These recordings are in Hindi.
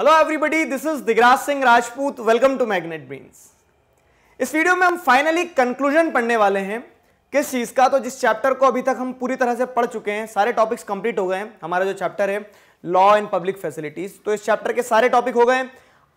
hello everybody this is Digraj Singh Rajput welcome to Magnet Brains इस वीडियो में हम फाइनली कंक्लूजन पढ़ने वाले हैं किस चीज़ का तो जिस चैप्टर को अभी तक हम पूरी तरह से पढ़ चुके हैं सारे टॉपिक्स कंप्लीट हो गए हैं हमारा जो चैप्टर है लॉ एंड पब्लिक फैसिलिटीज तो इस चैप्टर के सारे टॉपिक हो गए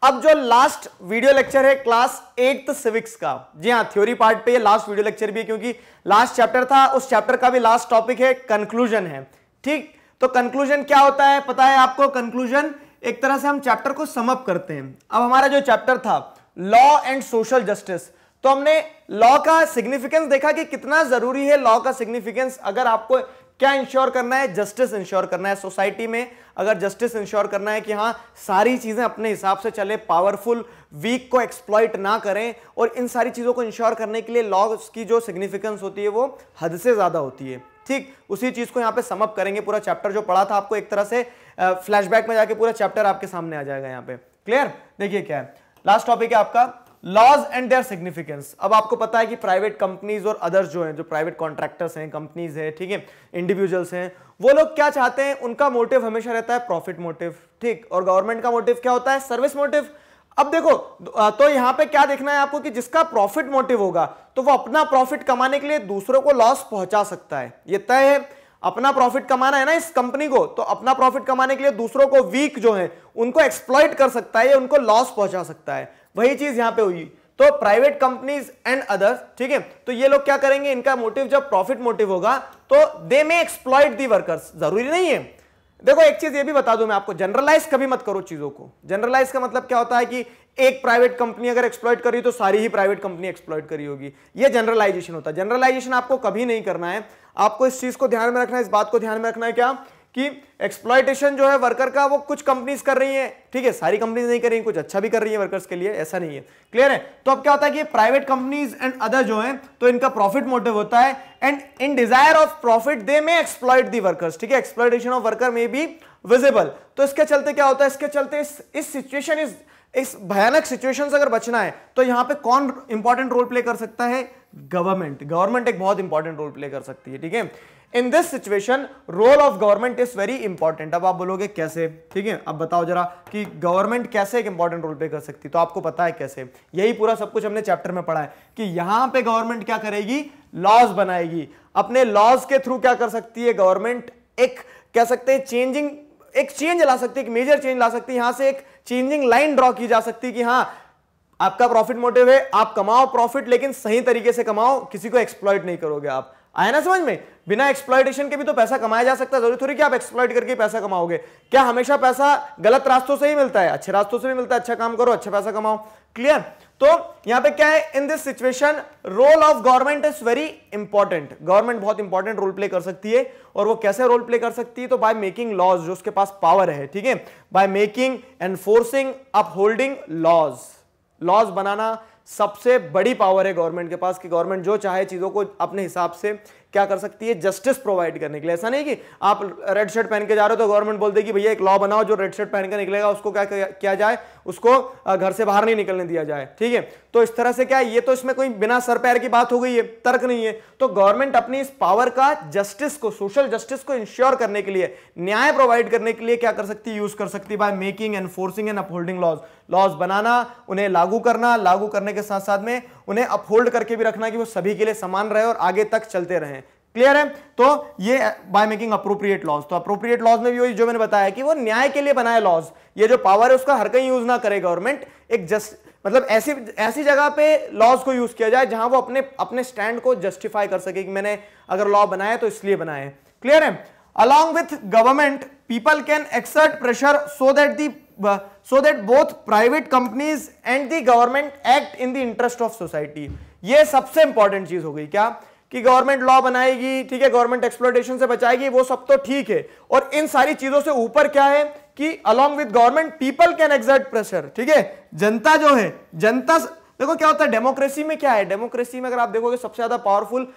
अब जो लास्ट वीडियो लेक्चर है क्लास एट्थ सिविक्स का जी हाँ थ्योरी पार्ट पे लास्ट वीडियो लेक्चर भी है क्योंकि लास्ट चैप्टर था उस चैप्टर का भी लास्ट टॉपिक है कंक्लूजन है ठीक तो कंक्लूजन क्या होता है पता है आपको कंक्लूजन एक तरह से हम चैप्टर को समअप करते हैं अब हमारा जो चैप्टर था लॉ एंड सोशल जस्टिस तो हमने लॉ का सिग्निफिकेंस देखा कि कितना जरूरी है लॉ का सिग्निफिकेंस अगर आपको क्या इंश्योर करना है जस्टिस इंश्योर करना है सोसाइटी में अगर जस्टिस इंश्योर करना है कि हाँ सारी चीज़ें अपने हिसाब से चले पावरफुल वीक को एक्सप्लॉइट ना करें और इन सारी चीज़ों को इंश्योर करने के लिए लॉ की जो सिग्निफिकेंस होती है वो हद से ज़्यादा होती है ठीक उसी चीज़ को यहाँ पे समअप करेंगे पूरा चैप्टर जो पढ़ा था आपको एक तरह से फ्लैशबैक में जाके पूरा चैप्टर आपके सामने आ जाएगा यहाँ पे क्लियर देखिए क्या है लास्ट टॉपिक है आपका लॉज एंड देयर सिग्निफिकेंस अब आपको पता है कि प्राइवेट कंपनीज और अदर्स जो हैं जो प्राइवेट कॉन्ट्रैक्टर्स हैं कंपनीज हैं ठीक है इंडिविजुअल्स हैं वो लोग क्या चाहते हैं उनका मोटिव हमेशा रहता है प्रॉफिट मोटिव ठीक और गवर्नमेंट का मोटिव क्या होता है सर्विस मोटिव अब देखो तो यहां पे क्या देखना है आपको कि जिसका प्रॉफिट मोटिव होगा तो वो अपना प्रॉफिट कमाने के लिए दूसरों को लॉस पहुंचा सकता है ये तय है अपना प्रॉफिट कमाना है ना इस कंपनी को तो अपना प्रॉफिट कमाने के लिए दूसरों को वीक जो है उनको एक्सप्लॉइट कर सकता है या उनको लॉस पहुंचा सकता है वही चीज यहां पे हुई तो प्राइवेट कंपनीज एंड अदर्स ठीक है तो ये लोग क्या करेंगे इनका मोटिव जब प्रॉफिट मोटिव होगा तो दे मे एक्सप्लॉइट दी वर्कर्स जरूरी नहीं है देखो एक चीज ये भी बता दूं मैं आपको जनरलाइज कभी मत करो चीजों को जनरलाइज का मतलब क्या होता है कि एक प्राइवेट कंपनी अगर एक्सप्लॉइट करी तो सारी ही प्राइवेट कंपनी एक्सप्लॉइट करी होगी ये जनरलाइजेशन होता है जनरलाइजेशन आपको कभी नहीं करना है आपको इस चीज को ध्यान में रखना है इस बात को ध्यान में रखना है क्या कि एक्सप्लाइटेशन जो है वर्कर का वो कुछ कंपनीज कर रही हैं ठीक है सारी कंपनीज नहीं कर रही हैं कुछ अच्छा भी कर रही है वर्कर्स के लिए ऐसा नहीं है क्लियर है तो अब क्या होता है कि प्राइवेट कंपनीज एंड अदर जो हैं तो इनका प्रॉफिट मोटिव होता है and in desire of profit they may exploit the workers ठीक है एक्सप्लाइटेशन ऑफ वर्कर में भी विजिबल तो इसके चलते क्या होता है इसके चलते इस सिचुएशन इस इस इस भयानक सिचुएशन से अगर बचना है तो यहां पर कौन इंपॉर्टेंट रोल प्ले कर सकता है गवर्नमेंट गवर्नमेंट एक बहुत इंपॉर्टेंट रोल प्ले कर सकती है ठीक है in this situation role of government is very important अब आप बोलोगे कैसे ठीक है अब बताओ जरा कि गवर्नमेंट कैसे एक इंपॉर्टेंट रोल प्ले कर सकती तो आपको पता है कैसे यही पूरा सब कुछ हमने चैप्टर में पढ़ा है कि यहां पे गवर्नमेंट क्या करेगी लॉज बनाएगी अपने लॉज के थ्रू क्या कर सकती है गवर्नमेंट एक कह सकते हैं चेंजिंग एक चेंज ला सकती है एक मेजर चेंज ला सकती है यहां से एक चेंजिंग लाइन ड्रॉ की जा सकती है कि हाँ आपका प्रॉफिट मोटिव है आप कमाओ प्रॉफिट लेकिन सही तरीके से कमाओ किसी को एक्सप्लॉइट नहीं करोगे आप आया ना समझ में बिना एक्सप्लॉयटेशन के भी तो पैसा कमाया जा सकता है जरूरी थोड़ी कि आप एक्सप्लॉयट करके पैसा कमाओगे क्या हमेशा पैसा गलत रास्तों से ही मिलता है अच्छे रास्तों से भी मिलता है अच्छा काम करो अच्छा पैसा कमाओ क्लियर तो यहां पे क्या है in this situation role of government is very important government बहुत इंपॉर्टेंट रोल प्ले कर सकती है और वो कैसे रोल प्ले कर सकती है तो बाय मेकिंग लॉज जो उसके पास पावर है ठीक है by making enforcing upholding laws laws बनाना सबसे बड़ी पावर है गवर्नमेंट के पास कि गवर्नमेंट जो चाहे चीज़ों को अपने हिसाब से क्या कर सकती है जस्टिस प्रोवाइड करने के लिए ऐसा नहीं कि आप रेड शर्ट पहन के जा रहे हो तो गवर्नमेंट बोल देगी भैया एक लॉ बनाओ जो रेड शर्ट पहन के निकलेगा उसको क्या किया जाए उसको घर से बाहर नहीं निकलने दिया जाए ठीक है तो इस तरह से क्या है ये तो इसमें कोई बिना सर पैर की बात हो गई है तर्क नहीं है तो गवर्नमेंट अपनी इस पावर का जस्टिस को सोशल जस्टिस को इंश्योर करने के लिए न्याय प्रोवाइड करने के लिए क्या कर सकती है यूज कर सकती है by making enforcing and upholding laws laws बनाना उन्हें लागू करना लागू करने के साथ साथ में उन्हें अपहोल्ड करके भी रखना कि वो सभी के लिए समान रहे और आगे तक चलते रहें क्लियर है तो ये बाय मेकिंग अप्रोप्रिएट लॉज तो अप्रोप्रिएट लॉज में भी जो मैंने बताया कि वो न्याय के लिए बनाए लॉज ये जो पावर है उसका हर कहीं यूज ना करे गवर्नमेंट एक जस्ट मतलब ऐसी ऐसी जगह पे लॉज को यूज किया जाए जहां वो अपने अपने स्टैंड को जस्टिफाई कर सके कि मैंने अगर लॉ बनाया तो इसलिए बनाए क्लियर है along with government people can exert pressure so that the so that both private companies and the government act in the interest of society ये सबसे इंपॉर्टेंट चीज हो गई क्या कि गवर्नमेंट लॉ बनाएगी ठीक है गवर्नमेंट एक्सप्लोटेशन से बचाएगी वो सब तो ठीक है और इन सारी चीजों से ऊपर क्या है कि along with government people can exert pressure ठीक है जनता जो है जनता देखो क्या होता है डेमोक्रेसी में क्या है डेमोक्रेसी में अगर आप देखोगे सबसे ज्यादा पावरफुल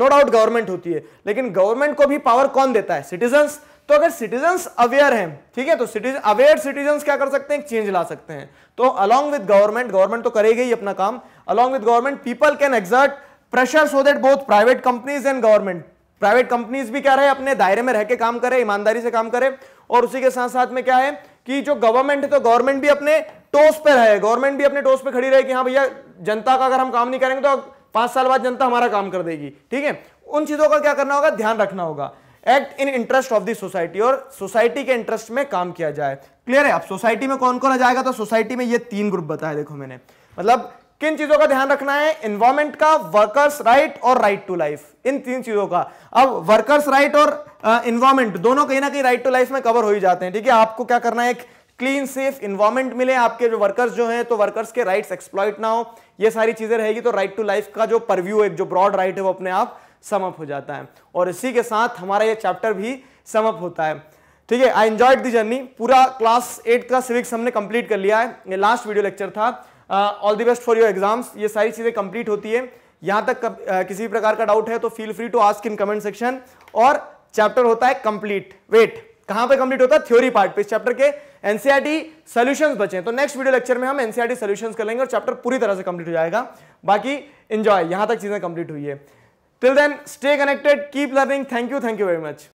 नो डाउट गवर्नमेंट होती है लेकिन गवर्नमेंट को भी पावर कौन देता है सिटीजन्स तो अगर सिटीजन्स अवेयर हैं ठीक है तो सिटीजन अवेयर सिटीजन्स क्या कर सकते हैं चेंज ला सकते हैं तो अलॉन्ग विद गवर्नमेंट गवर्नमेंट तो करेगी ही अपना काम along with government people can exert pressure so that both private companies and government private companies भी क्या रहे अपने दायरे में रहकर काम करे ईमानदारी से काम करे और उसी के साथ साथ में क्या है कि जो गवर्नमेंट है तो गवर्नमेंट भी अपने टोस पे रहे गवर्नमेंट भी अपने टोस पे खड़ी रहे कि हाँ भैया जनता का अगर हम काम नहीं करेंगे तो पांच साल बाद जनता हमारा काम कर देगी ठीक है उन चीजों का क्या करना होगा ध्यान रखना होगा act in interest of the society और सोसाइटी के इंटरेस्ट में काम किया जाए क्लियर है आप सोसाइटी में कौन कौन आ जाएगा तो सोसाइटी में ये तीन ग्रुप बताया देखो मैंने मतलब किन चीजों का ध्यान रखना है इन्वायरमेंट का वर्कर्स राइट और राइट टू लाइफ इन तीन चीजों का अब वर्कर्स राइट और इन्वायरमेंट दोनों कहीं ना कहीं राइट टू लाइफ में कवर हो ही जाते हैं ठीक है आपको क्या करना है एक क्लीन सेफ इन्वायरमेंट मिले आपके जो वर्कर्स जो हैं तो वर्कर्स के राइट्स एक्सप्लॉइट ना हो ये सारी चीजें रहेगी तो राइट टू लाइफ का जो परव्यू एक जो ब्रॉड राइट है वो अपने आप समअप हो जाता है और इसी के साथ हमारा ये चैप्टर भी समअप होता है ठीक है आई एंजॉयड दी जर्नी पूरा क्लास एट का सिविक्स हमने कंप्लीट कर लिया है ये लास्ट वीडियो लेक्चर था all the best for your exams ये सारी चीज़ें कंप्लीट होती है यहाँ तक कब, uh, किसी भी प्रकार का डाउट है तो feel free to ask in comment section और चैप्टर होता है कंप्लीट वेट कहाँ पे कंप्लीट होता है थ्योरी पार्ट पे इस चैप्टर के एनसीआरटी सोल्यूशन e बचे तो नेक्स्ट वीडियो लेक्चर में हम एनसीआरटी सोल्यूशन कर लेंगे और चैप्टर पूरी तरह से कंप्लीट हो जाएगा बाकी इंजॉय यहां तक चीज़ें कंप्लीट हुई है till then stay connected keep learning thank you thank you very much